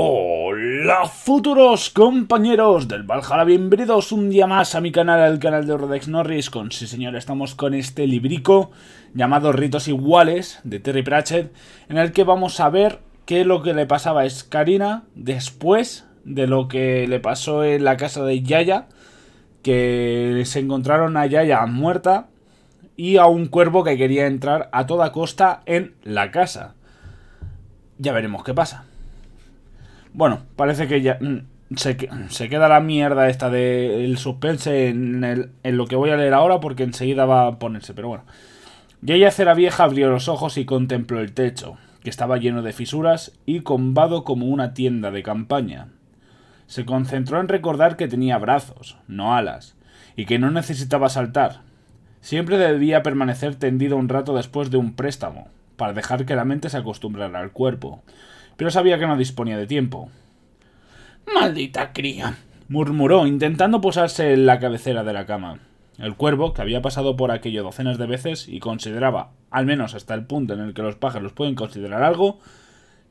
Hola futuros compañeros del Valhalla, bienvenidos un día más a mi canal, al canal de Rodex Norris con, sí señor, estamos con este librico llamado Ritos Iguales de Terry Pratchett en el que vamos a ver qué es lo que le pasaba a Scarina después de lo que le pasó en la casa de Yaya que se encontraron a Yaya muerta y a un cuervo que quería entrar a toda costa en la casa. Ya veremos qué pasa. Bueno, parece que ya mm, se, queda la mierda esta del suspense en, en lo que voy a leer ahora porque enseguida va a ponerse, pero bueno. Y ella cera vieja abrió los ojos y contempló el techo, que estaba lleno de fisuras y combado como una tienda de campaña. Se concentró en recordar que tenía brazos, no alas, y que no necesitaba saltar. Siempre debía permanecer tendido un rato después de un préstamo, para dejar que la mente se acostumbrara al cuerpo, pero sabía que no disponía de tiempo. Maldita cría, murmuró, intentando posarse en la cabecera de la cama. El cuervo, que había pasado por aquello docenas de veces y consideraba, al menos hasta el punto en el que los pájaros pueden considerar algo,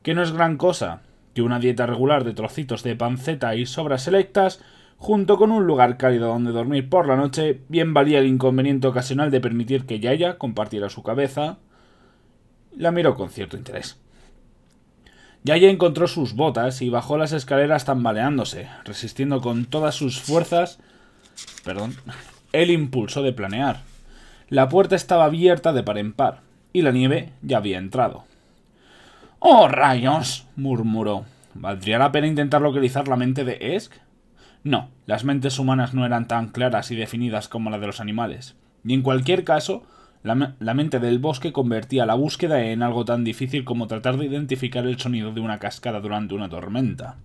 que no es gran cosa, que una dieta regular de trocitos de panceta y sobras selectas, junto con un lugar cálido donde dormir por la noche, bien valía el inconveniente ocasional de permitir que Yaya compartiera su cabeza. La miró con cierto interés. Yaya encontró sus botas y bajó las escaleras tambaleándose, resistiendo con todas sus fuerzas perdón, el impulso de planear. La puerta estaba abierta de par en par, y la nieve ya había entrado. ¡Oh, rayos! murmuró. ¿Valdría la pena intentar localizar la mente de Esk? No, las mentes humanas no eran tan claras y definidas como la de los animales, y en cualquier caso, la, mente del bosque convertía la búsqueda en algo tan difícil como tratar de identificar el sonido de una cascada durante una tormenta.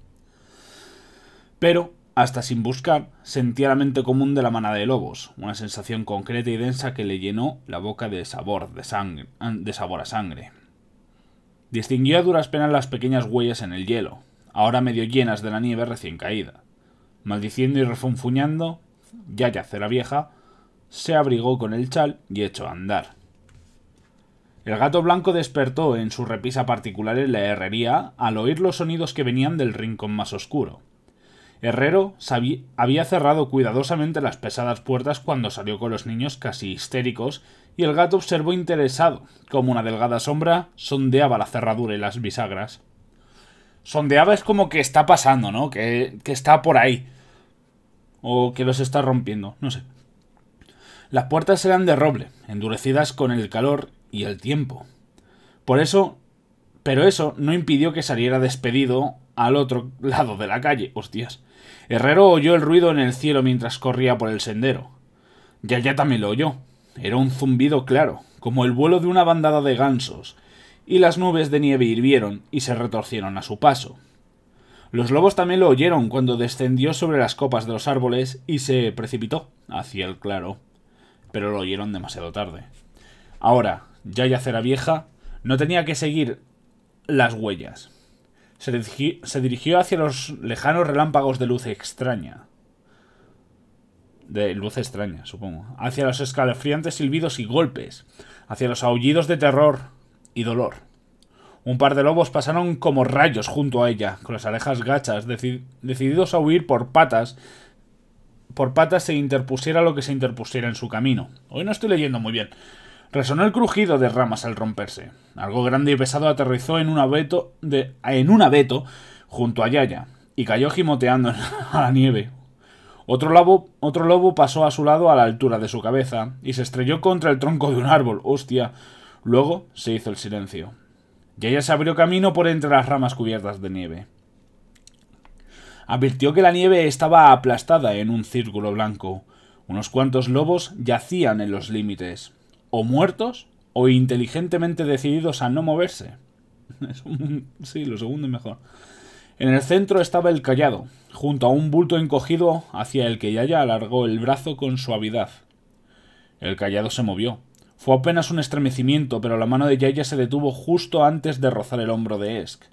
Pero, hasta sin buscar, sentía la mente común de la manada de lobos, una sensación concreta y densa que le llenó la boca de sabor, de, sangre, de sabor a sangre. Distinguió a duras penas las pequeñas huellas en el hielo, ahora medio llenas de la nieve recién caída. Maldiciendo y refunfuñando, Yaya Cera Vieja se abrigó con el chal y echó a andar. El gato blanco despertó en su repisa particular en la herrería al oír los sonidos que venían del rincón más oscuro. Herrero había cerrado cuidadosamente las pesadas puertas cuando salió con los niños casi histéricos y el gato observó interesado como una delgada sombra sondeaba la cerradura y las bisagras. Sondeaba es como que está pasando, ¿no? Que, que está por ahí. O que los está rompiendo, no sé. Las puertas eran de roble, endurecidas con el calor y el tiempo. Por eso, pero eso no impidió que saliera despedido al otro lado de la calle. Hostias. Herrero oyó el ruido en el cielo mientras corría por el sendero. Ya, ya también lo oyó. Era un zumbido claro, como el vuelo de una bandada de gansos, y las nubes de nieve hirvieron y se retorcieron a su paso. Los lobos también lo oyeron cuando descendió sobre las copas de los árboles y se precipitó hacia el claro pero lo oyeron demasiado tarde. Ahora, ya Yacera Vieja no tenía que seguir las huellas. Se, dirigió hacia los lejanos relámpagos de luz extraña. De luz extraña, supongo. Hacia los escalofriantes silbidos y golpes. Hacia los aullidos de terror y dolor. Un par de lobos pasaron como rayos junto a ella, con las orejas gachas, decididos a huir por patas por patas se interpusiera lo que se interpusiera en su camino. Hoy no estoy leyendo muy bien. Resonó el crujido de ramas al romperse. Algo grande y pesado aterrizó en un abeto, de, en un abeto junto a Yaya y cayó gimoteando a la nieve. Otro lobo, otro lobo pasó a su lado a la altura de su cabeza y se estrelló contra el tronco de un árbol. ¡Hostia! Luego se hizo el silencio. Yaya se abrió camino por entre las ramas cubiertas de nieve advirtió que la nieve estaba aplastada en un círculo blanco. Unos cuantos lobos yacían en los límites, o muertos o inteligentemente decididos a no moverse. sí, lo segundo es mejor. En el centro estaba el callado, junto a un bulto encogido hacia el que Yaya alargó el brazo con suavidad. El callado se movió. Fue apenas un estremecimiento, pero la mano de Yaya se detuvo justo antes de rozar el hombro de Esk.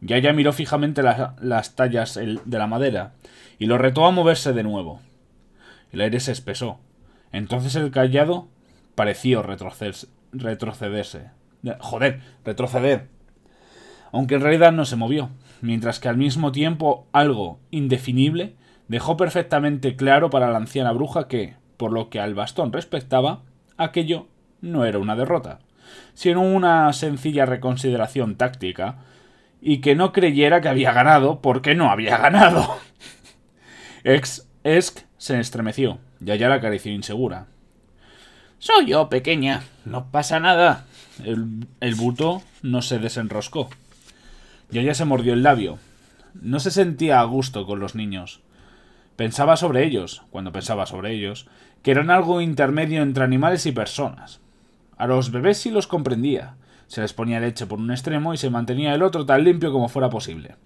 Yaya miró fijamente las, tallas de la madera y lo retó a moverse de nuevo. El aire se espesó. Entonces el callado pareció retrocederse. Joder, retroceder. Aunque en realidad no se movió, mientras que al mismo tiempo algo indefinible dejó perfectamente claro para la anciana bruja que, por lo que al bastón respectaba, aquello no era una derrota, sino una sencilla reconsideración táctica y que no creyera que había ganado porque no había ganado. Ex Esk se estremeció. Yaya la acarició insegura. Soy yo, pequeña. No pasa nada. El, buto no se desenroscó. Yaya se mordió el labio. No se sentía a gusto con los niños. Pensaba sobre ellos, cuando pensaba sobre ellos, que eran algo intermedio entre animales y personas. A los bebés sí los comprendía, se les ponía leche por un extremo y se mantenía el otro tan limpio como fuera posible.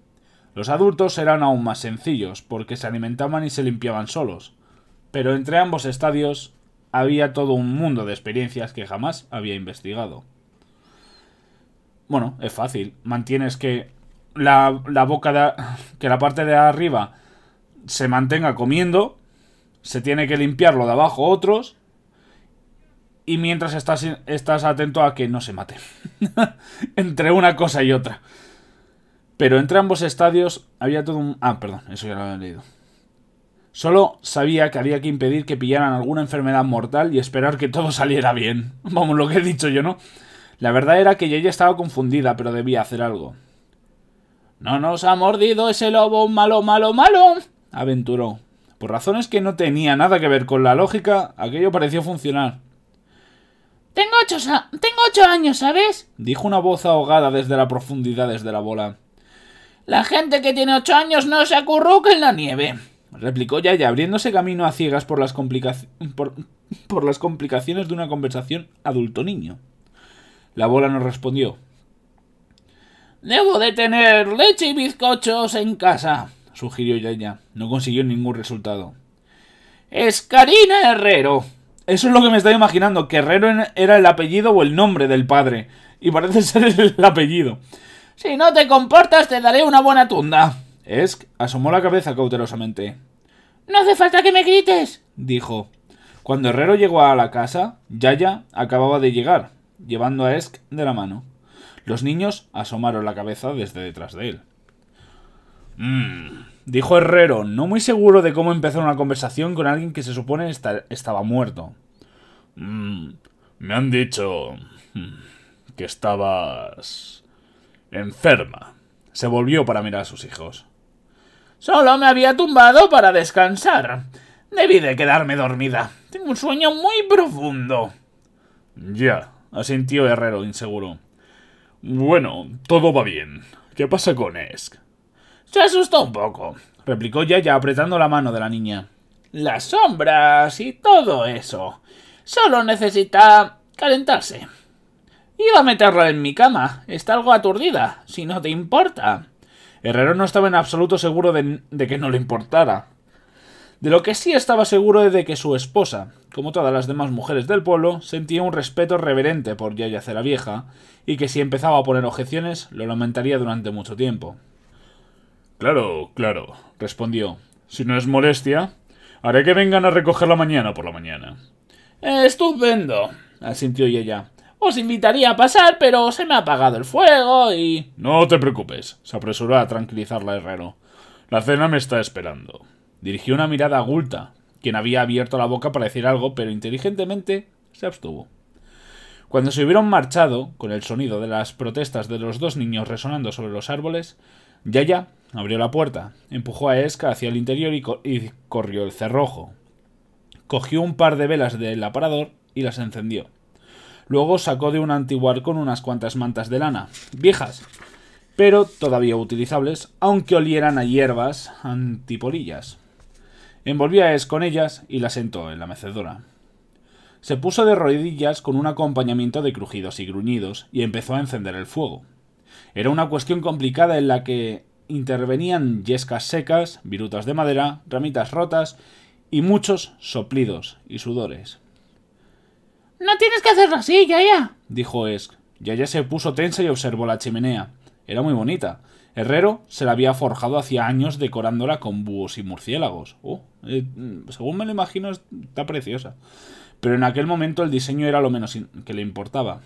Los adultos eran aún más sencillos, porque se alimentaban y se limpiaban solos. Pero entre ambos estadios había todo un mundo de experiencias que jamás había investigado. Bueno, es fácil. Mantienes que la, boca de, que la parte de arriba se mantenga comiendo, se tiene que limpiarlo de abajo otros, y mientras estás, estás atento a que no se mate. Entre una cosa y otra. Pero entre ambos estadios había todo un... Ah, perdón, eso ya lo había leído. Solo sabía que había que impedir que pillaran alguna enfermedad mortal y esperar que todo saliera bien. Vamos, lo que he dicho yo, ¿no? La verdad era que ella estaba confundida, pero debía hacer algo. No nos ha mordido ese lobo malo, malo, malo, aventuró. Por razones que no tenía nada que ver con la lógica, aquello pareció funcionar. Tengo ocho, tengo ocho años, ¿sabes? Dijo una voz ahogada desde las profundidades de la bola. La gente que tiene ocho años no se acurruca en la nieve. Replicó Yaya, abriéndose camino a ciegas por las, por, por las complicaciones de una conversación adulto-niño. La bola no respondió. Debo de tener leche y bizcochos en casa, sugirió Yaya. No consiguió ningún resultado. —Es Karina Herrero, eso es lo que me estoy imaginando, que Herrero era el apellido o el nombre del padre. Y parece ser el apellido. Si no te comportas, te daré una buena tunda. Esk asomó la cabeza cautelosamente. No hace falta que me grites, dijo. Cuando Herrero llegó a la casa, Yaya acababa de llegar, llevando a Esk de la mano. Los niños asomaron la cabeza desde detrás de él. Mmm, dijo Herrero, no muy seguro de cómo empezar una conversación con alguien que se supone estaba muerto. Mm, me han dicho mm, que estabas enferma. Se volvió para mirar a sus hijos. Solo me había tumbado para descansar. Debí de quedarme dormida. Tengo un sueño muy profundo. Ya, asintió Herrero, inseguro. Bueno, todo va bien. ¿Qué pasa con Esk? Se asustó un poco, replicó Yaya apretando la mano de la niña. Las sombras y todo eso. Solo necesita calentarse. Iba a meterla en mi cama. Está algo aturdida, si no te importa. Herrero no estaba en absoluto seguro de, que no le importara. De lo que sí estaba seguro es de que su esposa, como todas las demás mujeres del pueblo, sentía un respeto reverente por Yaya la Vieja, y que si empezaba a poner objeciones, lo lamentaría durante mucho tiempo. Claro, claro, respondió. Si no es molestia, haré que vengan a recogerla mañana por la mañana. Estupendo, asintió ella. Os invitaría a pasar, pero se me ha apagado el fuego y... No te preocupes, se apresuró a tranquilizarla Herrero. La cena me está esperando. Dirigió una mirada a Gulta, quien había abierto la boca para decir algo, pero inteligentemente se abstuvo. Cuando se hubieron marchado, con el sonido de las protestas de los dos niños resonando sobre los árboles, Yaya abrió la puerta, empujó a Esca hacia el interior y corrió el cerrojo, cogió un par de velas del aparador y las encendió. Luego sacó de un antiguar con unas cuantas mantas de lana, viejas, pero todavía utilizables, aunque olieran a hierbas antipolillas. Envolvía Es con ellas y las sentó en la mecedora. Se puso de rodillas con un acompañamiento de crujidos y gruñidos y empezó a encender el fuego. Era una cuestión complicada en la que intervenían yescas secas, virutas de madera, ramitas rotas y muchos soplidos y sudores. No tienes que hacerlo así, Yaya, dijo Esk. Yaya se puso tensa y observó la chimenea. Era muy bonita. Herrero se la había forjado hacía años decorándola con búhos y murciélagos. Oh, eh, según me lo imagino, está preciosa. Pero en aquel momento el diseño era lo menos que le importaba.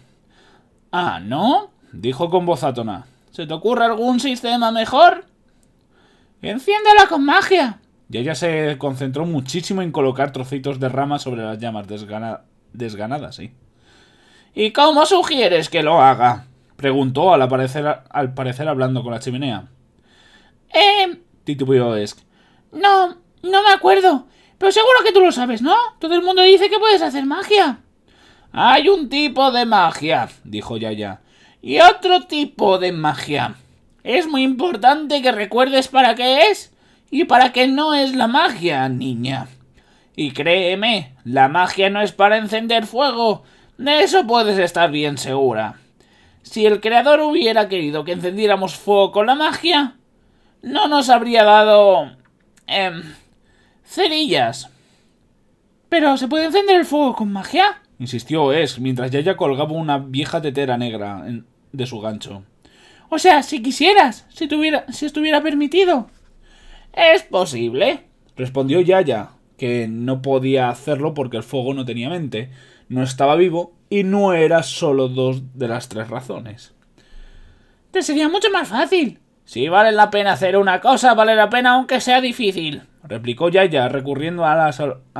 Ah, ¿no? dijo con voz átona. ¿Se te ocurre algún sistema mejor? —¡Enciéndela con magia, Yaya se concentró muchísimo en colocar trocitos de rama sobre las llamas desganadas, ¿sí? ¿eh? ¿Y cómo sugieres que lo haga? Preguntó al, al parecer hablando con la chimenea. Eh... titubeó Esk. No, no me acuerdo. Pero seguro que tú lo sabes, ¿no? Todo el mundo dice que puedes hacer magia. Hay un tipo de magia, dijo Yaya. Y otro tipo de magia. Es muy importante que recuerdes para qué es y para qué no es la magia, niña. Y créeme, la magia no es para encender fuego, de eso puedes estar bien segura. Si el creador hubiera querido que encendiéramos fuego con la magia, no nos habría dado... Eh, cerillas. Pero, ¿se puede encender el fuego con magia? insistió Es, mientras Yaya colgaba una vieja tetera negra de su gancho. O sea, si quisieras, si, tuviera, si estuviera permitido. Es posible, respondió Yaya, que no podía hacerlo porque el fuego no tenía mente, no estaba vivo y no era solo dos de las tres razones. Te sería mucho más fácil. Si vale la pena hacer una cosa, vale la pena aunque sea difícil, replicó Yaya, recurriendo a,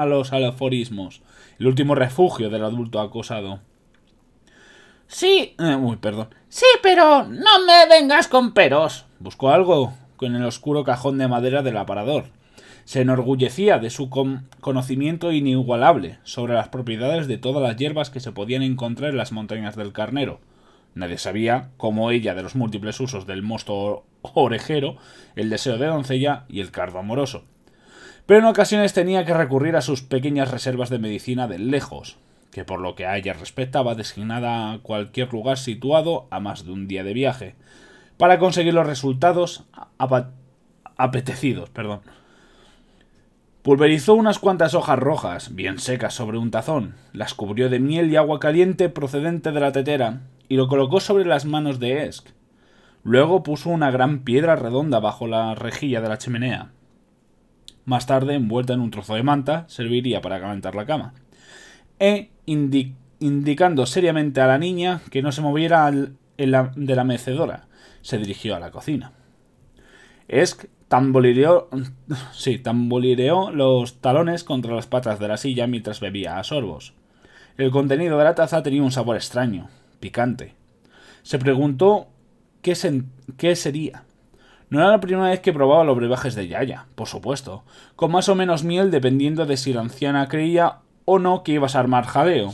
los alaforismos, el último refugio del adulto acosado. Sí, muy eh, perdón. Sí, pero no me vengas con peros. «¿Busco algo con el oscuro cajón de madera del aparador. Se enorgullecía de su conocimiento inigualable sobre las propiedades de todas las hierbas que se podían encontrar en las montañas del Carnero. Nadie sabía, como ella, de los múltiples usos del mosto orejero, el deseo de doncella y el cardo amoroso. Pero en ocasiones tenía que recurrir a sus pequeñas reservas de medicina de lejos, que por lo que a ella respectaba designada a cualquier lugar situado a más de un día de viaje, para conseguir los resultados apetecidos. Perdón. Pulverizó unas cuantas hojas rojas, bien secas, sobre un tazón, las cubrió de miel y agua caliente procedente de la tetera y lo colocó sobre las manos de Esk. Luego puso una gran piedra redonda bajo la rejilla de la chimenea. Más tarde, envuelta en un trozo de manta, serviría para calentar la cama. E indicando seriamente a la niña que no se moviera de la mecedora, se dirigió a la cocina. Esk tambolireó, sí, tambolireó los talones contra las patas de la silla mientras bebía a sorbos. El contenido de la taza tenía un sabor extraño, picante. Se preguntó qué, qué sería. No era la primera vez que probaba los brebajes de Yaya, por supuesto, con más o menos miel dependiendo de si la anciana creía o no que ibas a armar jadeo.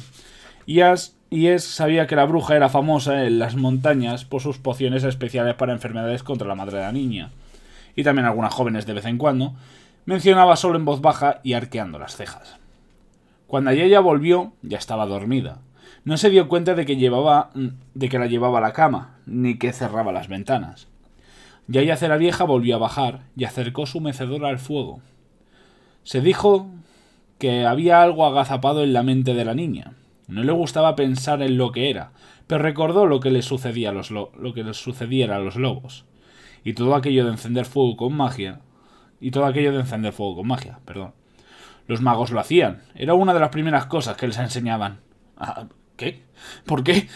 Y As y es sabía que la bruja era famosa en las montañas por sus pociones especiales para enfermedades contra la madre de la niña, y también algunas jóvenes de vez en cuando, mencionaba solo en voz baja y arqueando las cejas. Cuando ella volvió, ya estaba dormida. No se dio cuenta de que, llevaba, mm, de que la llevaba a la cama, ni que cerraba las ventanas. Yaya la vieja volvió a bajar y acercó su mecedora al fuego. Se dijo que había algo agazapado en la mente de la niña, no le gustaba pensar en lo que era, pero recordó lo que, le sucedía a los lo, que les sucediera a los lobos. Y todo aquello de encender fuego con magia. Y todo aquello de encender fuego con magia, perdón. Los magos lo hacían. Era una de las primeras cosas que les enseñaban. Ah, ¿Qué? ¿Por qué?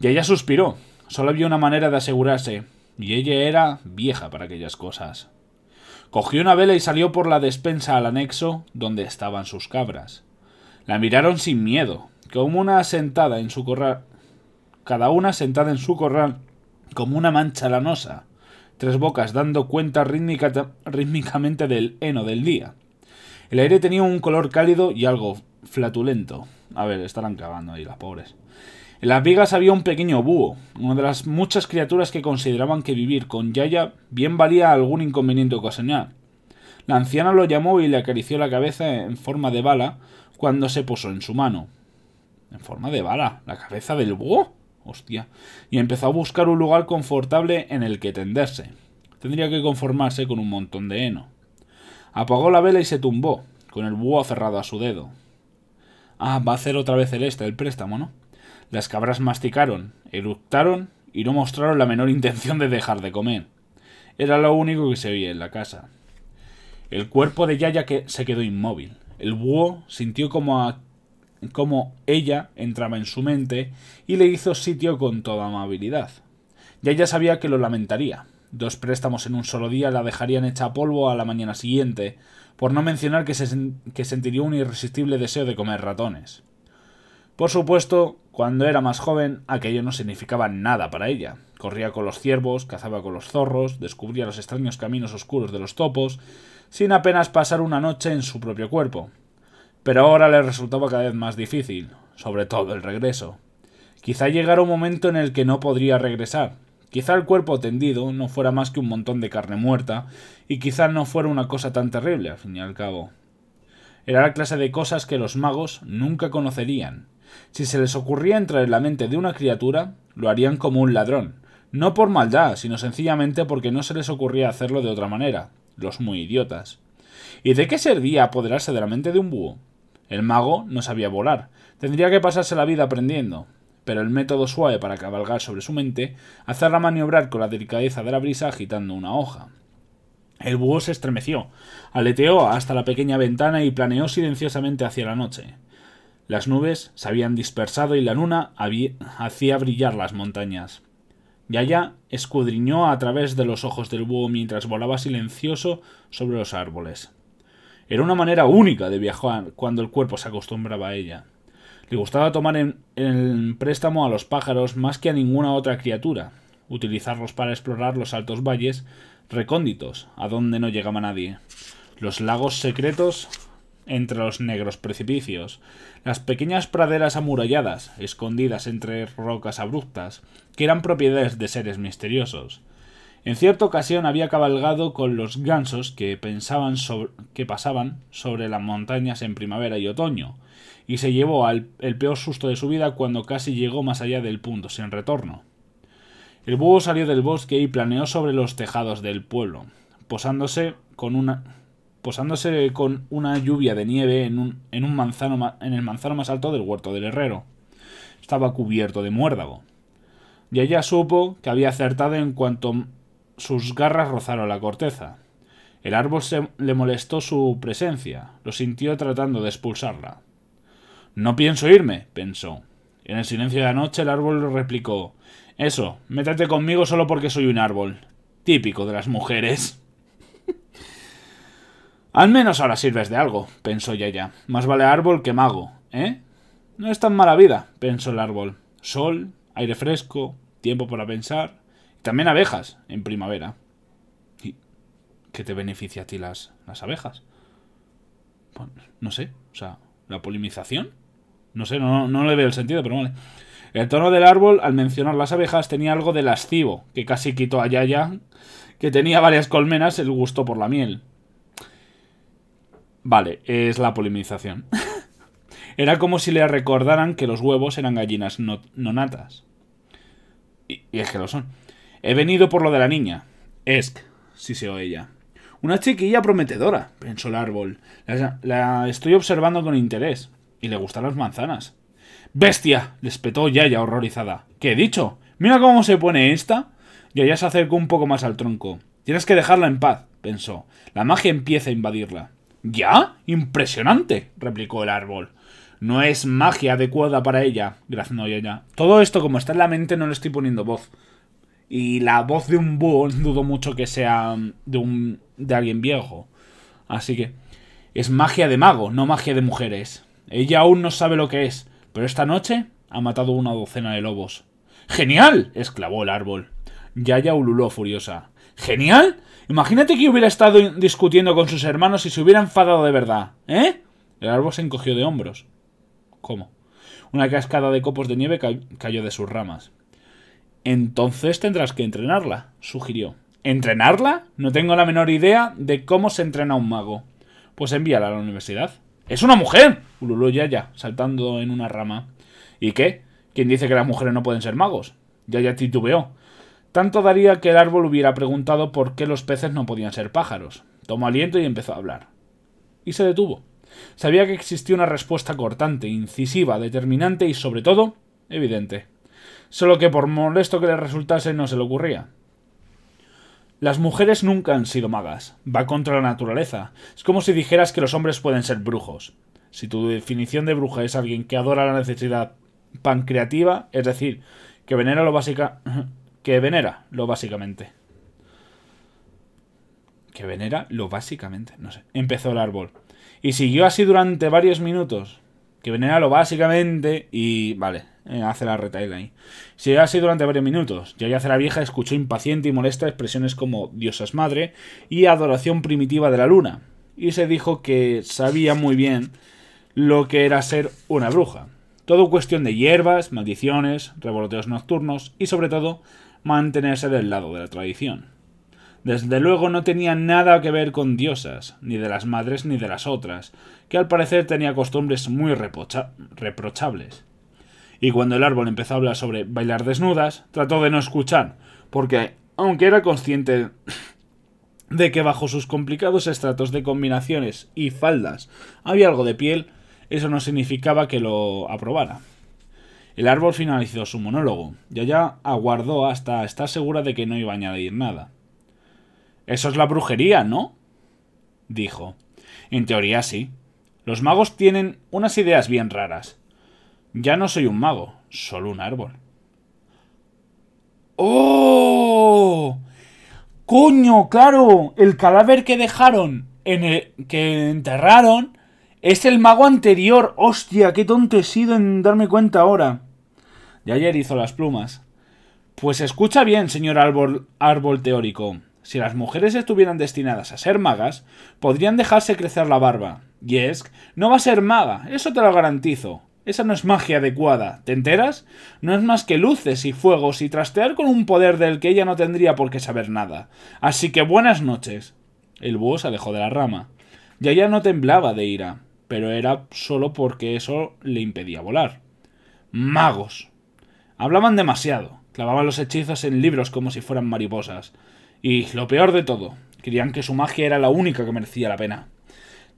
Y ella suspiró. Solo había una manera de asegurarse. Y ella era vieja para aquellas cosas. Cogió una vela y salió por la despensa al anexo donde estaban sus cabras. La miraron sin miedo, como una sentada en su corral, cada una sentada en su corral, como una mancha lanosa, tres bocas dando cuenta rítmica, rítmicamente del heno del día. El aire tenía un color cálido y algo flatulento. A ver, estarán cagando ahí las pobres. En las vigas había un pequeño búho, una de las muchas criaturas que consideraban que vivir con Yaya bien valía algún inconveniente ocasional. La anciana lo llamó y le acarició la cabeza en forma de bala cuando se posó en su mano. En forma de bala. La cabeza del búho. Hostia. Y empezó a buscar un lugar confortable en el que tenderse. Tendría que conformarse con un montón de heno. Apagó la vela y se tumbó, con el búho cerrado a su dedo. Ah, va a hacer otra vez el este, el préstamo, ¿no? Las cabras masticaron, eructaron y no mostraron la menor intención de dejar de comer. Era lo único que se veía en la casa. El cuerpo de Yaya que se quedó inmóvil. El búho sintió como a como ella entraba en su mente y le hizo sitio con toda amabilidad. Ya ella sabía que lo lamentaría. Dos préstamos en un solo día la dejarían hecha polvo a la mañana siguiente, por no mencionar que, se, que sentiría un irresistible deseo de comer ratones. Por supuesto, cuando era más joven, aquello no significaba nada para ella. Corría con los ciervos, cazaba con los zorros, descubría los extraños caminos oscuros de los topos, sin apenas pasar una noche en su propio cuerpo pero ahora le resultaba cada vez más difícil, sobre todo el regreso. Quizá llegara un momento en el que no podría regresar. Quizá el cuerpo tendido no fuera más que un montón de carne muerta, y quizá no fuera una cosa tan terrible, al fin y al cabo. Era la clase de cosas que los magos nunca conocerían. Si se les ocurría entrar en la mente de una criatura, lo harían como un ladrón, no por maldad, sino sencillamente porque no se les ocurría hacerlo de otra manera, los muy idiotas. ¿Y de qué servía apoderarse de la mente de un búho? El mago no sabía volar, tendría que pasarse la vida aprendiendo, pero el método suave para cabalgar sobre su mente, hacerla maniobrar con la delicadeza de la brisa agitando una hoja. El búho se estremeció, aleteó hasta la pequeña ventana y planeó silenciosamente hacia la noche. Las nubes se habían dispersado y la luna hacía brillar las montañas. Yaya escudriñó a través de los ojos del búho mientras volaba silencioso sobre los árboles. Era una manera única de viajar cuando el cuerpo se acostumbraba a ella. Le gustaba tomar en, préstamo a los pájaros más que a ninguna otra criatura, utilizarlos para explorar los altos valles recónditos, a donde no llegaba nadie, los lagos secretos entre los negros precipicios, las pequeñas praderas amuralladas, escondidas entre rocas abruptas, que eran propiedades de seres misteriosos, en cierta ocasión había cabalgado con los gansos que, pensaban que pasaban sobre las montañas en primavera y otoño, y se llevó al, el peor susto de su vida cuando casi llegó más allá del punto sin retorno. El búho salió del bosque y planeó sobre los tejados del pueblo, posándose con una, posándose con una lluvia de nieve en, un, en, un manzano, en el manzano más alto del huerto del herrero. Estaba cubierto de muérdago. Y allá supo que había acertado en cuanto sus garras rozaron la corteza. El árbol se le molestó su presencia, lo sintió tratando de expulsarla. No pienso irme, pensó. En el silencio de la noche el árbol replicó Eso, métete conmigo solo porque soy un árbol. Típico de las mujeres. Al menos ahora sirves de algo, pensó Yaya. Más vale árbol que mago, ¿eh? No es tan mala vida, pensó el árbol. Sol, aire fresco, tiempo para pensar. También abejas en primavera. ¿Y qué te beneficia a ti las, las abejas? Pues, no sé, o sea, la polinización. No sé, no, no le veo el sentido, pero vale. El tono del árbol, al mencionar las abejas, tenía algo de lascivo, que casi quitó a Yaya, que tenía varias colmenas, el gusto por la miel. Vale, es la polinización. Era como si le recordaran que los huevos eran gallinas no, natas. y, es que lo son. He venido por lo de la niña. se oye ella. Una chiquilla prometedora, pensó el árbol. La, estoy observando con interés. Y le gustan las manzanas. ¡Bestia! le petó Yaya horrorizada. ¿Qué he dicho? Mira cómo se pone esta. Yaya se acercó un poco más al tronco. Tienes que dejarla en paz, pensó. La magia empieza a invadirla. ¿Ya? Impresionante, replicó el árbol. No es magia adecuada para ella, graznó Yaya. Todo esto como está en la mente no le estoy poniendo voz. Y la voz de un búho dudo mucho que sea de, un, de alguien viejo. Así que es magia de mago, no magia de mujeres. Ella aún no sabe lo que es, pero esta noche ha matado una docena de lobos. ¡Genial! exclamó el árbol. Yaya ululó furiosa. ¿Genial? Imagínate que hubiera estado discutiendo con sus hermanos y se hubiera enfadado de verdad, ¿eh? El árbol se encogió de hombros. ¿Cómo? Una cascada de copos de nieve cayó de sus ramas. Entonces tendrás que entrenarla, sugirió. ¿Entrenarla? No tengo la menor idea de cómo se entrena un mago. Pues envíala a la universidad. ¡Es una mujer! ululó ya, saltando en una rama. ¿Y qué? ¿Quién dice que las mujeres no pueden ser magos? Yaya titubeó. Tanto daría que el árbol hubiera preguntado por qué los peces no podían ser pájaros. Tomó aliento y empezó a hablar. Y se detuvo. Sabía que existía una respuesta cortante, incisiva, determinante y, sobre todo, evidente solo que por molesto que le resultase no se le ocurría. Las mujeres nunca han sido magas, va contra la naturaleza, es como si dijeras que los hombres pueden ser brujos. Si tu definición de bruja es alguien que adora la necesidad pancreativa, es decir, que venera lo básica que venera lo básicamente. Que venera lo básicamente, no sé. Empezó el árbol. Y siguió así durante varios minutos que lo básicamente y vale, eh, hace la retail ahí. ha así durante varios minutos. Ya hace la vieja escuchó impaciente y molesta expresiones como diosas madre y adoración primitiva de la luna. Y se dijo que sabía muy bien lo que era ser una bruja. Todo cuestión de hierbas, maldiciones, revoloteos nocturnos y sobre todo mantenerse del lado de la tradición. Desde luego no tenía nada que ver con diosas, ni de las madres ni de las otras, que al parecer tenía costumbres muy reprochables. Y cuando el árbol empezó a hablar sobre bailar desnudas, trató de no escuchar, porque, aunque era consciente de que bajo sus complicados estratos de combinaciones y faldas había algo de piel, eso no significaba que lo aprobara. El árbol finalizó su monólogo, y allá aguardó hasta estar segura de que no iba a añadir nada. Eso es la brujería, ¿no? dijo. En teoría sí. Los magos tienen unas ideas bien raras. Ya no soy un mago, solo un árbol. ¡Oh! ¡Coño, claro! El cadáver que dejaron, en el, que enterraron, es el mago anterior. ¡Hostia, qué tonto he sido en darme cuenta ahora! De ayer hizo las plumas. Pues escucha bien, señor árbol, árbol teórico si las mujeres estuvieran destinadas a ser magas, podrían dejarse crecer la barba. Y que no va a ser maga, eso te lo garantizo. Esa no es magia adecuada, ¿te enteras? No es más que luces y fuegos y trastear con un poder del que ella no tendría por qué saber nada. Así que buenas noches. El búho se alejó de la rama. Ya ya no temblaba de ira, pero era solo porque eso le impedía volar. Magos. Hablaban demasiado, clavaban los hechizos en libros como si fueran mariposas. Y lo peor de todo, creían que su magia era la única que merecía la pena.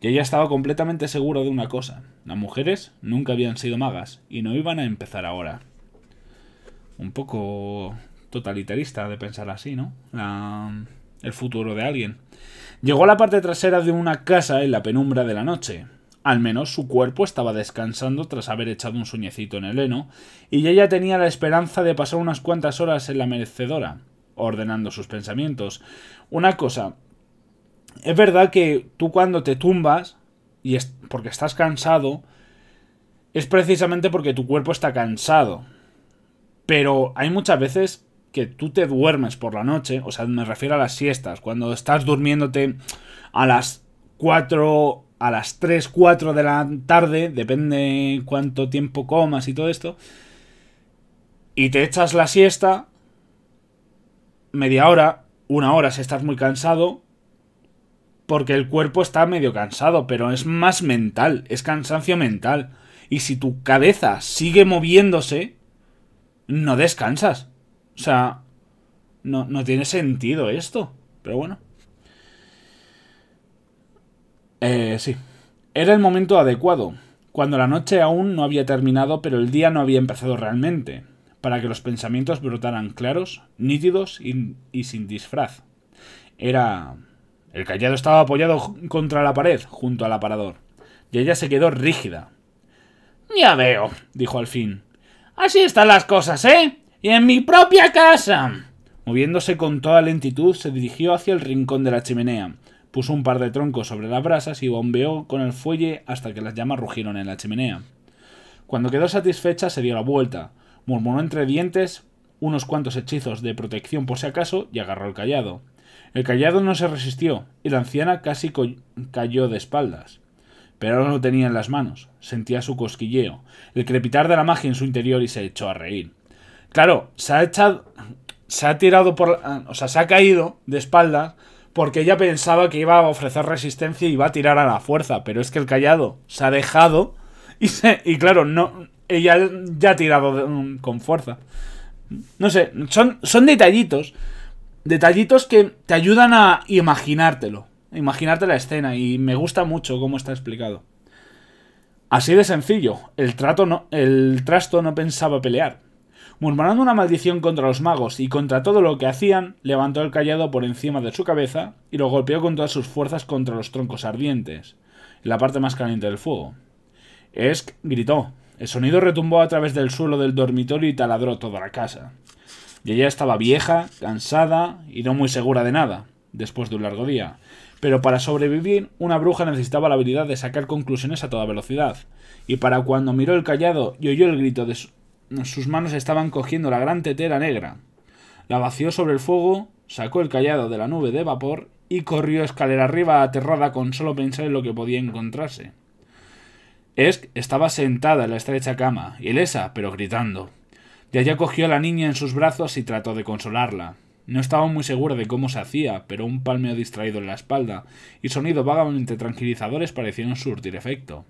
Y ella estaba completamente segura de una cosa, las mujeres nunca habían sido magas y no iban a empezar ahora. Un poco totalitarista de pensar así, ¿no? La... el futuro de alguien. Llegó a la parte trasera de una casa en la penumbra de la noche. Al menos su cuerpo estaba descansando tras haber echado un sueñecito en el heno, y ella tenía la esperanza de pasar unas cuantas horas en la merecedora ordenando sus pensamientos. Una cosa, es verdad que tú cuando te tumbas, y es porque estás cansado, es precisamente porque tu cuerpo está cansado. Pero hay muchas veces que tú te duermes por la noche, o sea, me refiero a las siestas, cuando estás durmiéndote a las 4, a las 3, 4 de la tarde, depende cuánto tiempo comas y todo esto, y te echas la siesta, media hora, una hora si estás muy cansado, porque el cuerpo está medio cansado, pero es más mental, es cansancio mental. Y si tu cabeza sigue moviéndose, no descansas. O sea, no, no tiene sentido esto, pero bueno. Eh, sí. Era el momento adecuado, cuando la noche aún no había terminado, pero el día no había empezado realmente para que los pensamientos brotaran claros, nítidos y, sin disfraz. Era... El callado estaba apoyado contra la pared, junto al aparador, y ella se quedó rígida. Ya veo, dijo al fin. Así están las cosas, ¿eh? Y en mi propia casa. Moviéndose con toda lentitud, se dirigió hacia el rincón de la chimenea, puso un par de troncos sobre las brasas y bombeó con el fuelle hasta que las llamas rugieron en la chimenea. Cuando quedó satisfecha, se dio la vuelta, Murmuró entre dientes unos cuantos hechizos de protección por si acaso y agarró el callado. El callado no se resistió y la anciana casi cayó de espaldas. Pero no lo tenía en las manos, sentía su cosquilleo, el crepitar de la magia en su interior y se echó a reír. Claro, se ha echado, se ha tirado por, ah, o sea, se ha caído de espaldas porque ella pensaba que iba a ofrecer resistencia y iba a tirar a la fuerza, pero es que el callado se ha dejado y, se, y claro, no, ella ya, ha tirado con fuerza. No sé, son, son detallitos. Detallitos que te ayudan a imaginártelo. Imaginarte la escena y me gusta mucho cómo está explicado. Así de sencillo, el, trato no, el trasto no pensaba pelear. Murmurando una maldición contra los magos y contra todo lo que hacían, levantó el callado por encima de su cabeza y lo golpeó con todas sus fuerzas contra los troncos ardientes, en la parte más caliente del fuego. Esk gritó, el sonido retumbó a través del suelo del dormitorio y taladró toda la casa. Y ella estaba vieja, cansada y no muy segura de nada, después de un largo día. Pero para sobrevivir, una bruja necesitaba la habilidad de sacar conclusiones a toda velocidad. Y para cuando miró el callado y oyó el grito de sus manos estaban cogiendo la gran tetera negra. La vació sobre el fuego, sacó el callado de la nube de vapor y corrió escalera arriba aterrada con solo pensar en lo que podía encontrarse. Esk estaba sentada en la estrecha cama, ilesa, pero gritando. Yaya cogió a la niña en sus brazos y trató de consolarla. No estaba muy segura de cómo se hacía, pero un palmeo distraído en la espalda y sonidos vagamente tranquilizadores parecieron surtir efecto.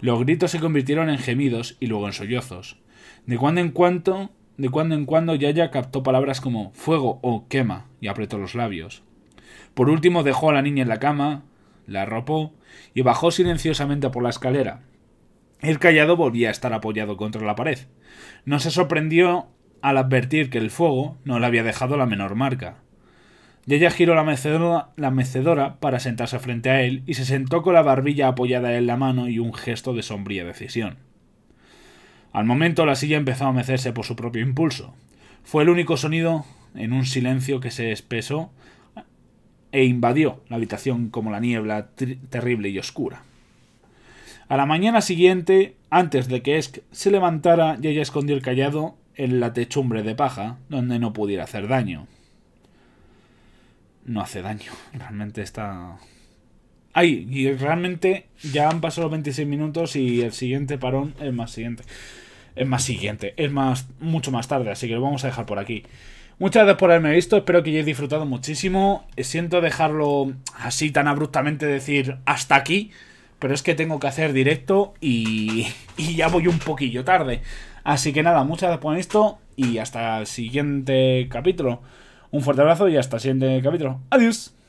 Los gritos se convirtieron en gemidos y luego en sollozos. De cuando en cuando, de cuando en cuando Yaya captó palabras como fuego o quema y apretó los labios. Por último dejó a la niña en la cama, la arropó y bajó silenciosamente por la escalera, el callado volvía a estar apoyado contra la pared. No se sorprendió al advertir que el fuego no le había dejado la menor marca. Ella giró la mecedora, la mecedora para sentarse frente a él y se sentó con la barbilla apoyada en la mano y un gesto de sombría decisión. Al momento la silla empezó a mecerse por su propio impulso. Fue el único sonido en un silencio que se espesó e invadió la habitación como la niebla terrible y oscura. A la mañana siguiente, antes de que Esk se levantara, ya ella escondió el callado en la techumbre de paja, donde no pudiera hacer daño. No hace daño, realmente está... Ay, y realmente ya han pasado los 26 minutos y el siguiente parón es más siguiente. Es más siguiente, es más mucho más tarde, así que lo vamos a dejar por aquí. Muchas gracias por haberme visto, espero que hayáis disfrutado muchísimo. Siento dejarlo así tan abruptamente decir hasta aquí, pero es que tengo que hacer directo y, ya voy un poquillo tarde. Así que nada, muchas gracias por esto y hasta el siguiente capítulo. Un fuerte abrazo y hasta el siguiente capítulo. Adiós.